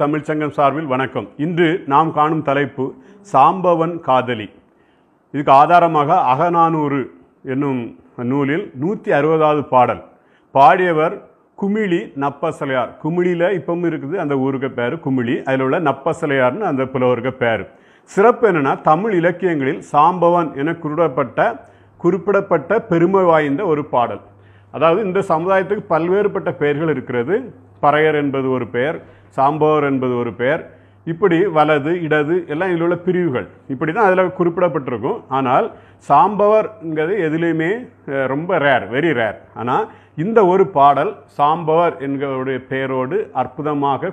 தமிழ் சங்கம் சார்பில் வணக்கம் இன்று நாம் காணும் தலைப்பு சாம்பவன் காதலி இதுக்கு ஆதாரமாக அகநானூறு என்னும் நூலில் நூற்றி அறுபதாவது பாடல் பாடியவர் குமிழி நப்பசலையார் குமிழியில் இப்பவும் இருக்குது அந்த ஊருக்கு பேர் குமிழி அதில் உள்ள நப்பசலையார்னு அந்த புலவருக்கு பேர் சிறப்பு என்னென்னா தமிழ் இலக்கியங்களில் சாம்பவன் என குறிப்பிடப்பட்ட குறிப்பிடப்பட்ட பெருமை வாய்ந்த ஒரு பாடல் அதாவது இந்த சமுதாயத்துக்கு பல்வேறுபட்ட பெயர்கள் இருக்கிறது பறையர் என்பது ஒரு பெயர் சாம்பவர் என்பது ஒரு பெயர் இப்படி வலது இடது எல்லாம் இதில் உள்ள பிரிவுகள் இப்படி தான் அதில் குறிப்பிடப்பட்டிருக்கும் ஆனால் சாம்பவர்ங்கிறது எதுலேயுமே ரொம்ப ரேர் வெரி ரேர் ஆனால் இந்த ஒரு பாடல் சாம்பவர் என்கிறோடைய பெயரோடு அற்புதமாக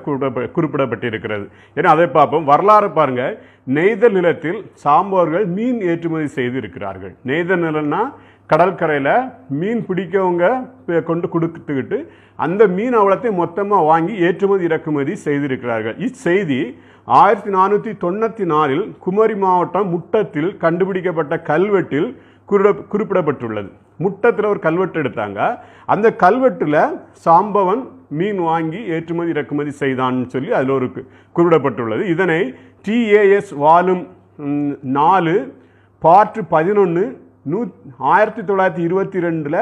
குறிப்பிடப்பட்டிருக்கிறது ஏன்னா அதை பார்ப்போம் வரலாறு பாருங்கள் நெய்தல் நிலத்தில் சாம்பவர்கள் மீன் ஏற்றுமதி செய்து இருக்கிறார்கள் நெய்தல் நிலம்னா கடற்கரையில் மீன் பிடிக்கவங்க கொண்டு கொடுத்துக்கிட்டு அந்த மீன் அவலத்தை மொத்தமாக வாங்கி ஏற்றுமதி இறக்குமதி செய்திருக்கிறார்கள் இச்செய்தி ஆயிரத்தி நானூற்றி தொண்ணூற்றி நாலில் குமரி மாவட்டம் முட்டத்தில் கண்டுபிடிக்கப்பட்ட கல்வெட்டில் குறிப்பிட குறிப்பிடப்பட்டுள்ளது முட்டத்தில் ஒரு கல்வெட்டு எடுத்தாங்க அந்த கல்வெட்டில் சாம்பவன் மீன் வாங்கி ஏற்றுமதி இறக்குமதி செய்தான்னு சொல்லி அதில் ஒரு குறிப்பிடப்பட்டுள்ளது இதனை டிஏஎஸ் வாலும் நாலு பாற்று பதினொன்று நூ ஆயிரத்தி தொள்ளாயிரத்தி இருபத்தி ரெண்டில்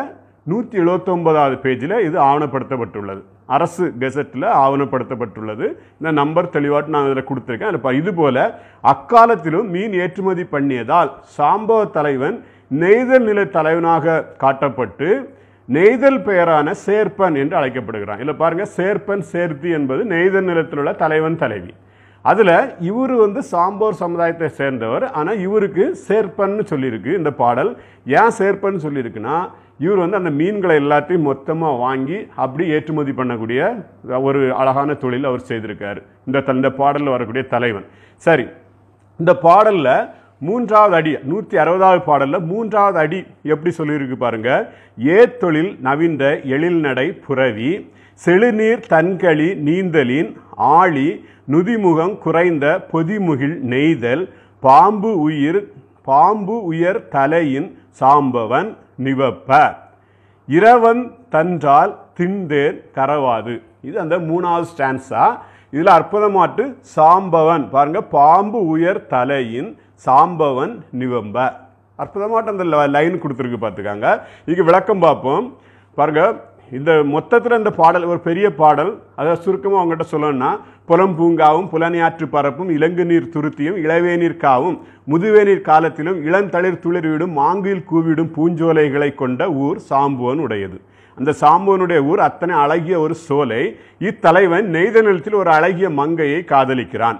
நூற்றி எழுபத்தொம்பதாவது பேஜில் இது ஆவணப்படுத்தப்பட்டுள்ளது அரசு கெசட்டில் ஆவணப்படுத்தப்பட்டுள்ளது இந்த நம்பர் தெளிவாட்டு நான் இதில் கொடுத்துருக்கேன் இது போல் அக்காலத்திலும் மீன் ஏற்றுமதி பண்ணியதால் சாம்பவ தலைவன் நெய்தல் நில தலைவனாக காட்டப்பட்டு நெய்தல் பெயரான சேர்ப்பன் என்று அழைக்கப்படுகிறான் இல்லை பாருங்கள் சேர்ப்பன் சேர்த்தி என்பது நெய்தல் நிலத்தில் உள்ள தலைவன் தலைவி அதில் இவர் வந்து சாம்போர் சமுதாயத்தை சேர்ந்தவர் ஆனால் இவருக்கு சேர்ப்பன்னு சொல்லியிருக்கு இந்த பாடல் ஏன் சேர்ப்பன்னு சொல்லியிருக்குன்னா இவர் வந்து அந்த மீன்களை எல்லாத்தையும் மொத்தமாக வாங்கி அப்படி ஏற்றுமதி பண்ணக்கூடிய ஒரு அழகான தொழில் அவர் செய்திருக்கார் இந்த இந்த பாடலில் வரக்கூடிய தலைவன் சரி இந்த பாடலில் மூன்றாவது அடி நூற்றி அறுபதாவது பாடலில் மூன்றாவது அடி எப்படி சொல்லியிருக்கு பாருங்க ஏத்தொழில் நவின்ற எழில்நடை புறவி செழுநீர் தன்களி நீந்தலின் ஆழி நுதிமுகம் குறைந்த பொதிமுகில் நெய்தல் பாம்பு உயிர் பாம்பு உயர் தலையின் சாம்பவன் நிவப்ப இரவன் தன்றால் திண்டேன் கரவாது இது அந்த மூணாவது ஸ்டான்ஸா இதில் அற்புதமாட்டு சாம்பவன் பாருங்க பாம்பு உயர் தலையின் சாம்பவன் நிவம்ப அற்புதமாட்ட அந்த லைன் கொடுத்துருக்கு பார்த்துக்காங்க இதுக்கு விளக்கம் பார்ப்போம் பாருங்கள் இந்த மொத்தத்தில் இந்த பாடல் ஒரு பெரிய பாடல் அதை சுருக்கமாக அவங்ககிட்ட சொல்லணும்னா புலம் பூங்காவும் புலனியாற்று பரப்பும் இலங்கு நீர் துருத்தியும் இளவேநீர் காவும் முதுவேநீர் காலத்திலும் இளந்தளிர் துளிர்விடும் மாங்கில் கூவிடும் பூஞ்சோலைகளை கொண்ட ஊர் சாம்புவன் உடையது அந்த சாம்புவனுடைய ஊர் அத்தனை அழகிய ஒரு சோலை இத்தலைவன் நெய்த நிலத்தில் ஒரு அழகிய மங்கையை காதலிக்கிறான்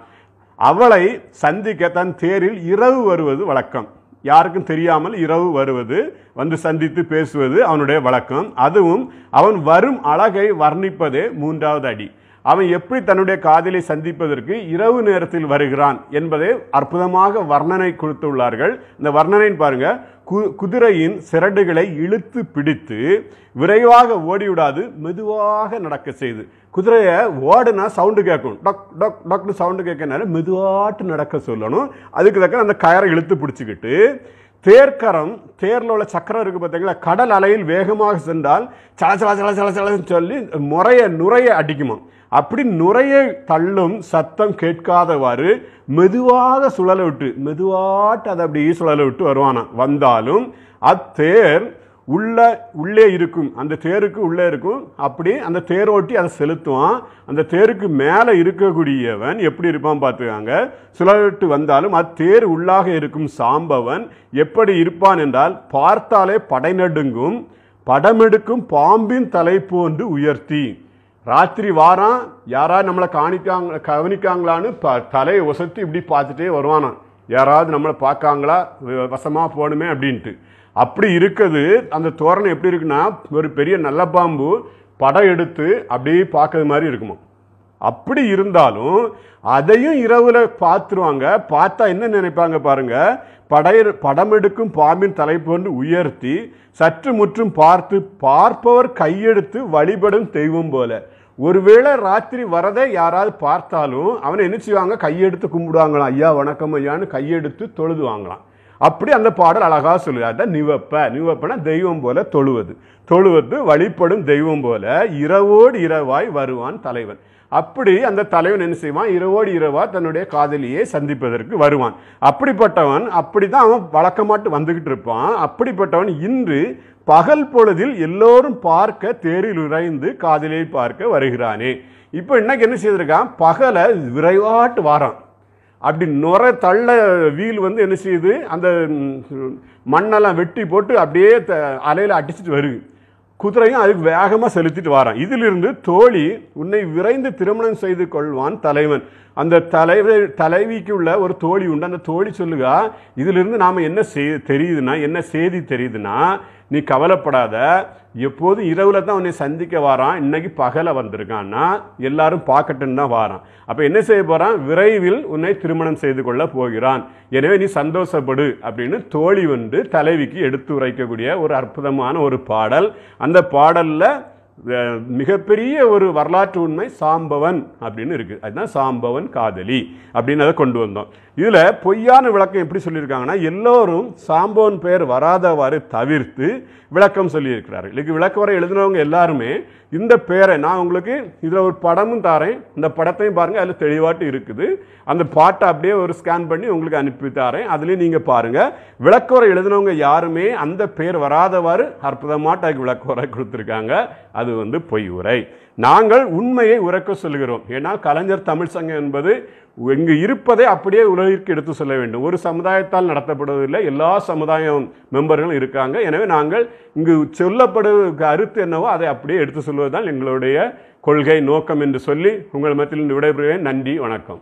அவளை சந்திக்க தன் தேரில் இரவு வருவது வழக்கம் யாருக்கும் தெரியாமல் இரவு வருவது வந்து சந்தித்து பேசுவது அவனுடைய வழக்கம் அதுவும் அவன் வரும் அழகை வர்ணிப்பதே மூன்றாவது அடி அவன் எப்படி தன்னுடைய காதலை சந்திப்பதற்கு இரவு நேரத்தில் வருகிறான் என்பதை அற்புதமாக வர்ணனை கொடுத்துள்ளார்கள் இந்த வர்ணனைன்னு பாருங்க கு குதிரையின் சிரடுகளை இழுத்து பிடித்து விரைவாக ஓடிவிடாது மெதுவாக நடக்க செய்து குதிரையை ஓடுனா சவுண்டு கேட்கும் டக் டொக் டக்னு சவுண்டு கேட்கனால மெதுவாட்டு நடக்க சொல்லணும் அதுக்கு தக்க அந்த கயரை இழுத்து பிடிச்சிக்கிட்டு தேர்க்கரம் தேரில் உள்ள சக்கரம் இருக்குது பார்த்தீங்களா கடல் அலையில் வேகமாக சென்றால் சல சல சல சல சலன்னு சொல்லி முறைய நுரைய அடிக்குமா அப்படி நுரையை தள்ளும் சத்தம் கேட்காதவாறு மெதுவாக சுழலை விட்டு மெதுவாட்டு அதை அப்படி சுழலை விட்டு வருவானா வந்தாலும் அத்தேர் உள்ளே உள்ளே இருக்கும் அந்த தேருக்கு உள்ளே இருக்கும் அப்படி அந்த தேரோட்டி அதை செலுத்துவான் அந்த தேருக்கு மேலே இருக்கக்கூடியவன் எப்படி இருப்பான் பார்த்துக்காங்க சுழட்டு வந்தாலும் அது தேர் உள்ளாக இருக்கும் சாம்பவன் எப்படி இருப்பான் என்றால் பார்த்தாலே படை நடுங்கும் படமெடுக்கும் பாம்பின் தலை போன்று உயர்த்தி ராத்திரி வாரம் யாராவது நம்மளை காணிக்காங்க கவனிக்காங்களான்னு ப தலையை ஒசத்தி இப்படி பார்த்துட்டே வருவானான் யாராவது நம்மளை பார்க்காங்களா வசமாக போகணுமே அப்படின்ட்டு அப்படி இருக்குது அந்த தோரணை எப்படி இருக்குன்னா ஒரு பெரிய நல்ல பாம்பு படம் எடுத்து அப்படியே பார்க்கறது மாதிரி இருக்குமா அப்படி இருந்தாலும் அதையும் இரவில் பார்த்துருவாங்க பார்த்தா என்ன நினைப்பாங்க பாருங்க படைய படம் எடுக்கும் பாம்பின் தலைப்பு ஒன்று உயர்த்தி சற்று முற்றும் பார்த்து பார்ப்பவர் கையெடுத்து வழிபடும் தெய்வம் போல ஒருவேளை ராத்திரி வரதை யாராவது பார்த்தாலும் அவனை என்ன செய்வாங்க கையெடுத்து கும்பிடுவாங்களாம் ஐயா வணக்கம் ஐயான்னு கையெடுத்து தொழுதுவாங்களாம் அப்படி அந்த பாடல் அழகாக சொல்லுகிறார் நிவப்ப நிவப்பனா தெய்வம் போல தொழுவது தொழுவது வழிபடும் தெய்வம் போல இரவோடு இரவாய் வருவான் தலைவன் அப்படி அந்த தலைவன் என்ன செய்வான் இரவோடு இரவா தன்னுடைய காதலியை சந்திப்பதற்கு வருவான் அப்படிப்பட்டவன் அப்படி தான் அவன் வழக்கமாட்டு வந்துக்கிட்டு இருப்பான் அப்படிப்பட்டவன் இன்று பகல் பொழுதில் எல்லோரும் பார்க்க தேரில் உறைந்து காதலியை பார்க்க வருகிறானே இப்போ இன்னைக்கு என்ன செய்திருக்கான் பகலை விரைவாட்டு வாரான் அப்படி நுர தள்ள வீல் வந்து என்ன செய்யுது அந்த மண்ணெல்லாம் வெட்டி போட்டு அப்படியே த அலையில் அடிச்சுட்டு வருது குதிரையும் அதுக்கு வேகமாக செலுத்திட்டு வரான் இதிலிருந்து தோழி உன்னை விரைந்து திருமணம் செய்து கொள்வான் தலைவன் அந்த தலைவர் தலைவிக்கு உள்ள ஒரு தோழி உண்டு அந்த தோழி சொல்லுகா இதிலிருந்து நாம் என்ன செய் தெரியுதுன்னா என்ன செய்தி தெரியுதுன்னா நீ கவலைப்படாத எப்போது இரவில் தான் உன்னை சந்திக்க வாரான் இன்னைக்கு பகலை வந்திருக்கான்னா எல்லாரும் பார்க்கட்டுன்னு தான் வாரான் அப்போ என்ன செய்ய போகிறான் விரைவில் உன்னை திருமணம் செய்து கொள்ள போகிறான் எனவே நீ சந்தோஷப்படு அப்படின்னு தோழி வந்து தலைவிக்கு எடுத்து உரைக்கக்கூடிய ஒரு அற்புதமான ஒரு பாடல் அந்த பாடலில் மிகப்பெரிய ஒரு வரலாற்று உண்மை சாம்பவன் அப்படின்னு இருக்குது அதுதான் சாம்பவன் காதலி அப்படின்னு அதை கொண்டு வந்தோம் இதில் பொய்யான விளக்கம் எப்படி சொல்லியிருக்காங்கன்னா எல்லோரும் சாம்பவன் பெயர் வராதவாறு தவிர்த்து விளக்கம் சொல்லியிருக்கிறார்கள் இதுக்கு விளக்க வர எழுதினவங்க எல்லாருமே இந்த பெயரை நான் உங்களுக்கு இதில் ஒரு படமும் தாரேன் இந்த படத்தையும் பாருங்கள் அதில் தெளிவாட்டு இருக்குது அந்த பாட்டை அப்படியே ஒரு ஸ்கேன் பண்ணி உங்களுக்கு அனுப்பி தாரேன் அதுலேயும் நீங்கள் பாருங்கள் விளக்கவரை எழுதினவங்க யாருமே அந்த பெயர் வராதவாறு அற்புதமாட்ட விளக்கவரை கொடுத்துருக்காங்க அது வந்து பொய் உரை நாங்கள் உண்மையை உறக்க சொல்கிறோம் ஏன்னா கலைஞர் தமிழ் சங்கம் என்பது இங்கு இருப்பதை அப்படியே உலகிற்கு எடுத்து சொல்ல வேண்டும் ஒரு சமுதாயத்தால் நடத்தப்படுவதில்லை எல்லா சமுதாயம் மெம்பர்களும் இருக்காங்க எனவே நாங்கள் இங்கு சொல்லப்படுவதற்கு கருத்து என்னவோ அதை அப்படியே எடுத்து சொல்வதுதான் எங்களுடைய கொள்கை நோக்கம் என்று சொல்லி உங்கள் மத்தியில் விடைபெறுவேன் நன்றி வணக்கம்